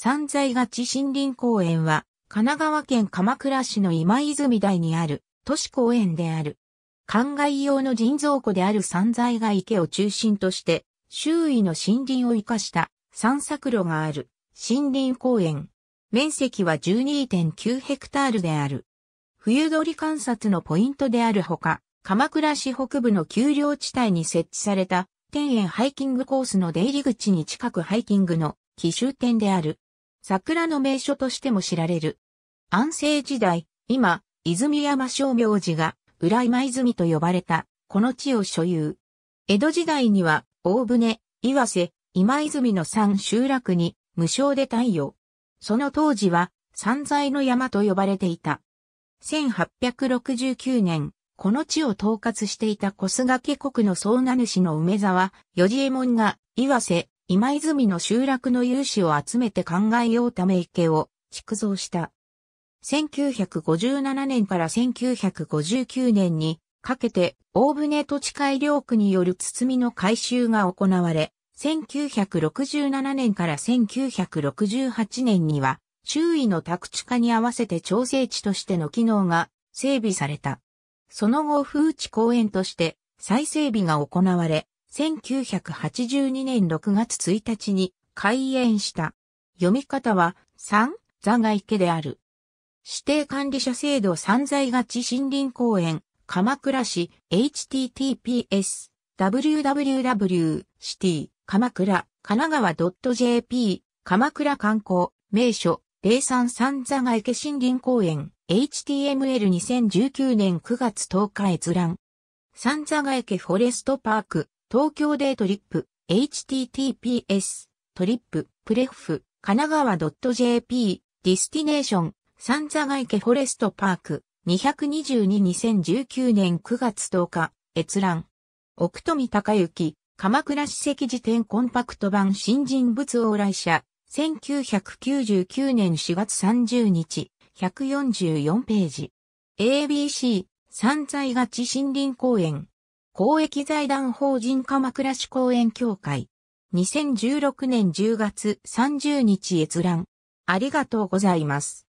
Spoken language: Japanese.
三在勝森林公園は、神奈川県鎌倉市の今泉台にある都市公園である。灌漑用の人造湖である三在が池を中心として、周囲の森林を生かした散策路がある森林公園。面積は12.9ヘクタールである。冬鳥観察のポイントであるほか、鎌倉市北部の丘陵地帯に設置された天園ハイキングコースの出入り口に近くハイキングの奇襲点である。桜の名所としても知られる。安政時代、今、泉山商業寺が、浦今泉と呼ばれた、この地を所有。江戸時代には、大船、岩瀬、今泉の三集落に、無償で太陽。その当時は、三財の山と呼ばれていた。1869年、この地を統括していた小菅家国の総名主の梅沢、四次衛門が、岩瀬、今泉の集落の有志を集めて考えようため池を築造した。1957年から1959年にかけて大船土地改良区による包みの改修が行われ、1967年から1968年には周囲の宅地化に合わせて調整地としての機能が整備された。その後風地公園として再整備が行われ、1982年6月1日に開園した。読み方は、三、座が池である。指定管理者制度三在がち森林公園、鎌倉市、https、www.city、鎌倉、神奈川 .jp、鎌倉観光、名所、033座が池森林公園、HTML2019 年9月10日閲覧。三座が池フォレストパーク。東京デートリップ、https、トリップ、プレフ、神奈川 .jp、ディスティネーション、サンザガイケフォレストパーク、222-2019年9月10日、閲覧。奥富隆行、鎌倉史跡辞典コンパクト版新人物往来者、1999年4月30日、144ページ。ABC、三在勝森林公園。公益財団法人鎌倉市公園協会。2016年10月30日閲覧。ありがとうございます。